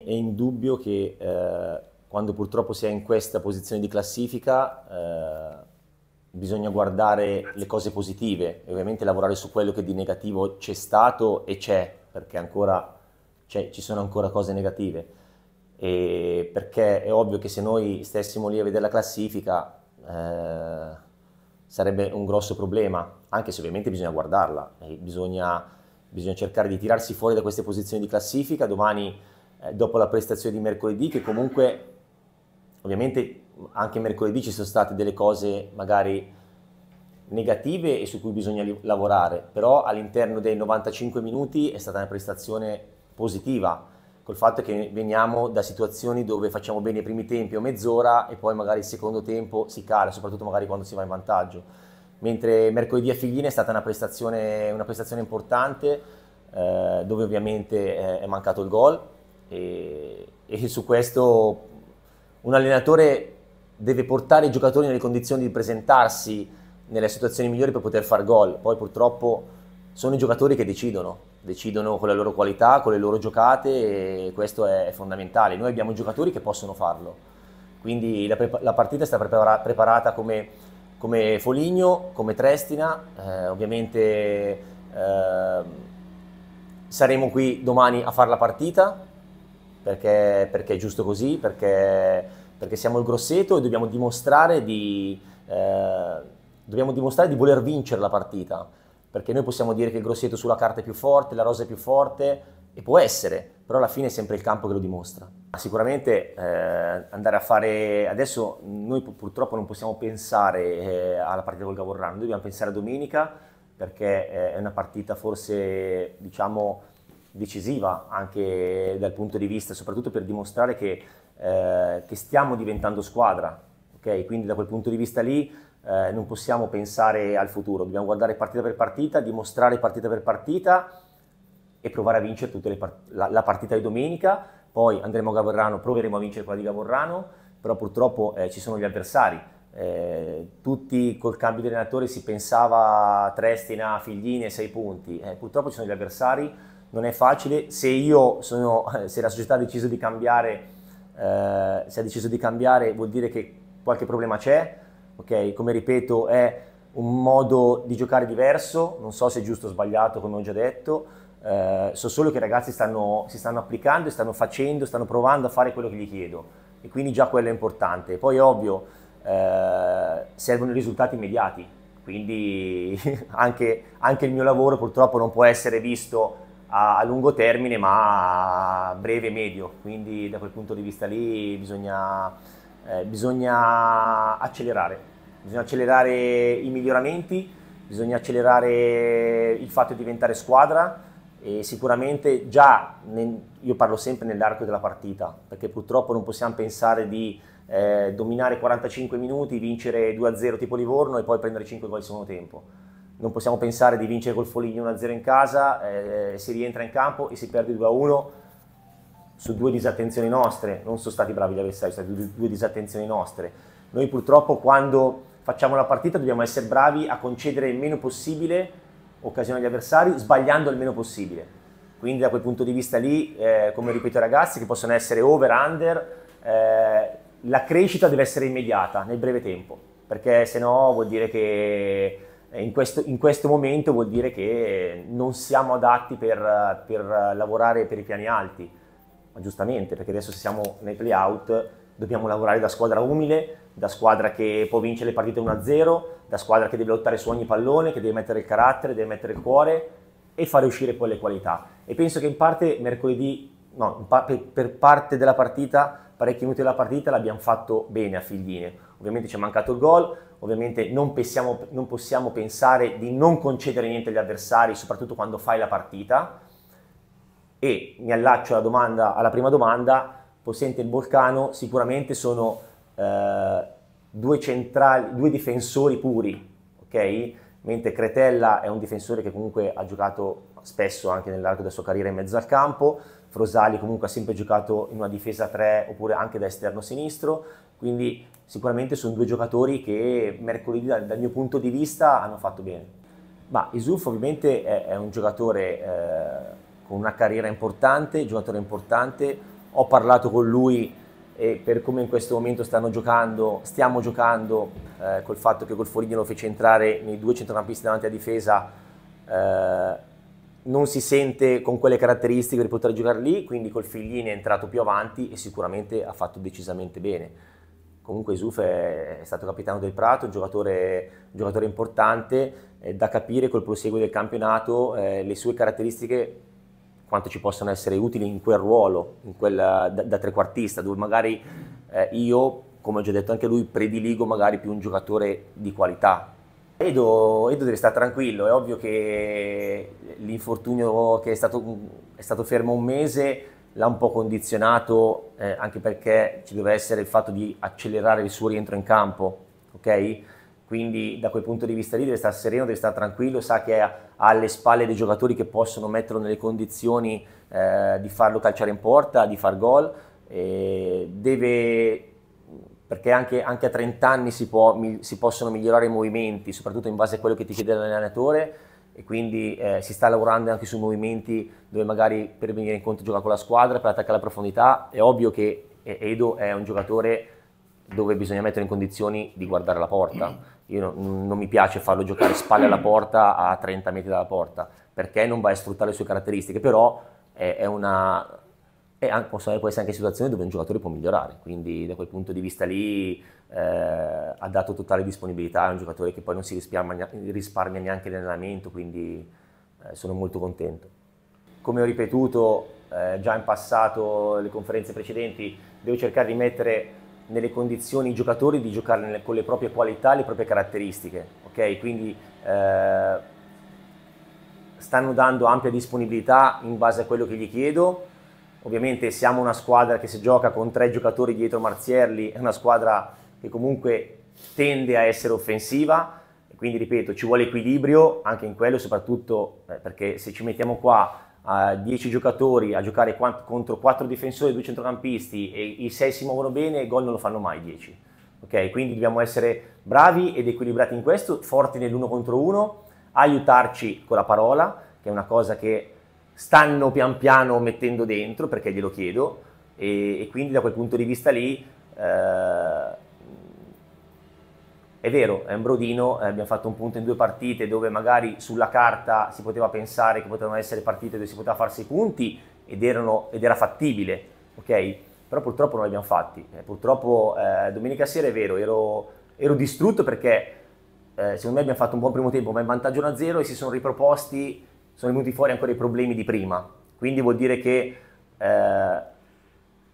È indubbio che eh, quando purtroppo si è in questa posizione di classifica eh, bisogna guardare le cose positive e ovviamente lavorare su quello che di negativo c'è stato e c'è, perché ancora ci sono ancora cose negative. E perché è ovvio che se noi stessimo lì a vedere la classifica eh, sarebbe un grosso problema, anche se ovviamente bisogna guardarla, bisogna, bisogna cercare di tirarsi fuori da queste posizioni di classifica, domani eh, dopo la prestazione di mercoledì, che comunque ovviamente anche mercoledì ci sono state delle cose magari negative e su cui bisogna li- lavorare, però all'interno dei 95 minuti è stata una prestazione positiva, col fatto che veniamo da situazioni dove facciamo bene i primi tempi o mezz'ora e poi magari il secondo tempo si cala, soprattutto magari quando si va in vantaggio. Mentre mercoledì a Figline è stata una prestazione, una prestazione importante, eh, dove ovviamente eh, è mancato il gol, e, e su questo un allenatore deve portare i giocatori nelle condizioni di presentarsi nelle situazioni migliori per poter far gol. Poi purtroppo sono i giocatori che decidono, decidono con la loro qualità, con le loro giocate e questo è fondamentale. Noi abbiamo giocatori che possono farlo. Quindi la, pre- la partita sta prepara- preparata come, come, Foligno, come Trestina, eh, ovviamente eh, saremo qui domani a fare la partita, perché, perché è giusto così, perché, perché, siamo il grosseto e dobbiamo dimostrare di, eh, dobbiamo dimostrare di voler vincere la partita, perché noi possiamo dire che il grosseto sulla carta è più forte, la rosa è più forte, e può essere, però alla fine è sempre il campo che lo dimostra. Sicuramente eh, andare a fare, adesso noi purtroppo non possiamo pensare eh, alla partita col Gavorrano, noi dobbiamo pensare a domenica perché eh, è una partita forse diciamo decisiva anche dal punto di vista, soprattutto per dimostrare che, eh, che stiamo diventando squadra. Okay? Quindi da quel punto di vista lì eh, non possiamo pensare al futuro, dobbiamo guardare partita per partita, dimostrare partita per partita e provare a vincere part- la, la, partita di domenica, poi andremo a Gavorrano, proveremo a vincere quella di Gavorrano, però purtroppo eh, ci sono gli avversari. Eh, tutti col cambio di allenatore si pensava a Trestina, Figline, 6 punti, eh, purtroppo ci sono gli avversari non è facile. Se io sono, se la società ha deciso di cambiare, eh, se ha deciso di cambiare vuol dire che qualche problema c'è, ok? Come ripeto è un modo di giocare diverso, non so se è giusto o sbagliato come ho già detto, eh, so solo che i ragazzi stanno, si stanno applicando, stanno facendo, stanno provando a fare quello che gli chiedo e quindi già quello è importante. Poi ovvio eh, servono i risultati immediati, quindi anche, anche il mio lavoro purtroppo non può essere visto a, lungo termine ma a breve e medio, quindi da quel punto di vista lì bisogna, eh, bisogna accelerare, bisogna accelerare i miglioramenti, bisogna accelerare il fatto di diventare squadra e sicuramente già, nel, io parlo sempre nell'arco della partita, perché purtroppo non possiamo pensare di eh, dominare 45 minuti, vincere 2-0 tipo Livorno e poi prendere 5 gol in secondo tempo non possiamo pensare di vincere col Foligno 1-0 in casa, eh, eh, si rientra in campo e si perde 2-1 su due disattenzioni nostre, non sono stati bravi gli avversari, sono state due disattenzioni nostre. Noi purtroppo quando facciamo la partita dobbiamo essere bravi a concedere il meno possibile occasione agli avversari, sbagliando il meno possibile. Quindi da quel punto di vista lì, eh, come ripeto ai ragazzi, che possono essere over, under, eh, la crescita deve essere immediata, nel breve tempo, perché se no vuol dire che eh, in questo, in questo, momento vuol dire che eh, non siamo adatti per, per, lavorare per i piani alti, ma giustamente perché adesso se siamo nei playout dobbiamo lavorare da squadra umile, da squadra che può vincere le partite 1-0, da squadra che deve lottare su ogni pallone, che deve mettere il carattere, deve mettere il cuore e fare uscire quelle qualità. E penso che in parte mercoledì, no, per parte della partita, parecchi minuti della partita l'abbiamo fatto bene a Figline. Ovviamente ci è mancato il gol, ovviamente non, pensiamo, non possiamo pensare di non concedere niente agli avversari, soprattutto quando fai la partita. E mi allaccio alla, domanda, alla prima domanda, Possente e il Volcano sicuramente sono eh, due, centrali, due difensori puri, ok? mentre Cretella è un difensore che comunque ha giocato spesso anche nell'arco della sua carriera in mezzo al campo. Frosali comunque ha sempre giocato in una difesa 3 oppure anche da esterno sinistro, quindi sicuramente sono due giocatori che mercoledì dal, mio punto di vista hanno fatto bene. Ma Isuf ovviamente è, è un giocatore eh, con una carriera importante, giocatore importante, ho parlato con lui e per come in questo momento stanno giocando, stiamo giocando, eh, col fatto che col Forigno lo fece entrare nei due centrocampisti davanti a difesa, eh, non si sente con quelle caratteristiche di poter giocare lì, quindi col figlino è entrato più avanti e sicuramente ha fatto decisamente bene. Comunque Isuf è stato capitano del Prato, un giocatore, un giocatore importante, eh, da capire col proseguo del campionato eh, le sue caratteristiche quanto ci possono essere utili in quel ruolo, in quella, da, da, trequartista, dove magari eh, io, come ho già detto anche lui, prediligo magari più un giocatore di qualità, Edo, Edo, deve stare tranquillo, è ovvio che l'infortunio che è stato, è stato fermo un mese l'ha un po' condizionato, eh, anche perché ci doveva essere il fatto di accelerare il suo rientro in campo, ok? Quindi da quel punto di vista lì deve stare sereno, deve stare tranquillo, sa che ha alle spalle dei giocatori che possono metterlo nelle condizioni eh, di farlo calciare in porta, di far gol, deve perché anche, anche a 30 anni si, può, si, possono migliorare i movimenti, soprattutto in base a quello che ti chiede l'allenatore e quindi eh, si sta lavorando anche sui movimenti dove magari per venire incontro gioca con la squadra, per attaccare la profondità, è ovvio che eh, Edo è un giocatore dove bisogna mettere in condizioni di guardare la porta. Io no, non mi piace farlo giocare spalle alla porta a 30 metri dalla porta, perché non va a sfruttare le sue caratteristiche, però è, è una, e anche, possono essere anche situazioni dove un giocatore può migliorare, quindi da quel punto di vista lì eh, ha dato totale disponibilità È un giocatore che poi non si risparmia, risparmia neanche l'allenamento, quindi eh, sono molto contento. Come ho ripetuto eh, già in passato, le conferenze precedenti, devo cercare di mettere nelle condizioni i giocatori di giocare nelle, con le proprie qualità, le proprie caratteristiche, ok? Quindi eh, stanno dando ampia disponibilità in base a quello che gli chiedo Ovviamente siamo una squadra che se gioca con tre giocatori dietro Marzierli, è una squadra che comunque tende a essere offensiva, quindi ripeto, ci vuole equilibrio anche in quello, soprattutto eh, perché se ci mettiamo qua a eh, 10 giocatori a giocare contro 4 difensori e 2 centrocampisti e i 6 si muovono bene, i gol non lo fanno mai 10. ok Quindi dobbiamo essere bravi ed equilibrati in questo, forti nell'uno contro uno, aiutarci con la parola, che è una cosa che stanno pian piano mettendo dentro perché glielo chiedo e, e quindi da quel punto di vista lì eh, è vero, è un brodino, eh, abbiamo fatto un punto in due partite dove magari sulla carta si poteva pensare che potevano essere partite dove si poteva farsi i punti ed, erano, ed era fattibile, ok? Però purtroppo non li abbiamo fatti, eh, purtroppo eh, domenica sera è vero, ero, ero distrutto perché eh, secondo me abbiamo fatto un buon primo tempo, ma in vantaggio 1-0 e si sono riproposti sono venuti fuori ancora i problemi di prima. Quindi vuol dire che eh,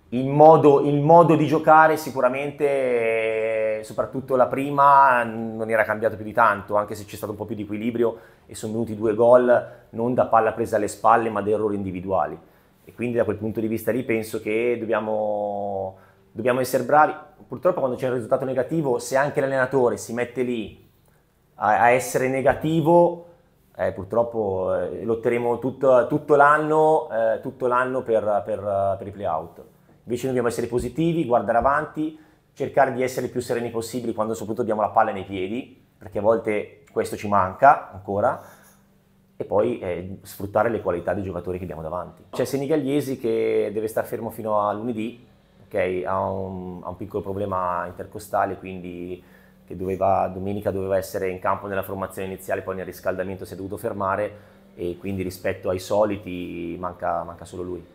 il, modo, il, modo, di giocare sicuramente, soprattutto la prima, non era cambiato più di tanto, anche se c'è stato un po' più di equilibrio e sono venuti due gol non da palla presa alle spalle, ma da errori individuali. E quindi da quel punto di vista lì penso che dobbiamo, dobbiamo essere bravi. Purtroppo quando c'è un risultato negativo, se anche l'allenatore si mette lì a, a essere negativo, eh, purtroppo eh, lotteremo tutto, tutto, l'anno, eh, tutto l'anno per, per, per, i playout. Invece dobbiamo essere positivi, guardare avanti, cercare di essere il più sereni possibili quando soprattutto abbiamo la palla nei piedi, perché a volte questo ci manca ancora, e poi eh, sfruttare le qualità dei giocatori che abbiamo davanti. C'è Senigalliesi che deve star fermo fino a lunedì, okay? ha, un, ha un piccolo problema intercostale, quindi che doveva, domenica doveva essere in campo nella formazione iniziale, poi nel riscaldamento si è dovuto fermare e quindi rispetto ai soliti manca, manca solo lui.